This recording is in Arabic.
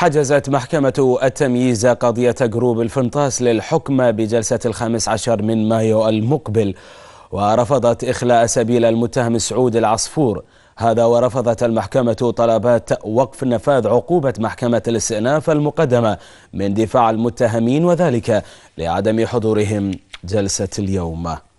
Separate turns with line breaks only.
حجزت محكمة التمييز قضية جروب الفنطاس للحكم بجلسة الخامس عشر من مايو المقبل ورفضت إخلاء سبيل المتهم سعود العصفور هذا ورفضت المحكمة طلبات وقف نفاذ عقوبة محكمة الاستئناف المقدمة من دفاع المتهمين وذلك لعدم حضورهم جلسة اليوم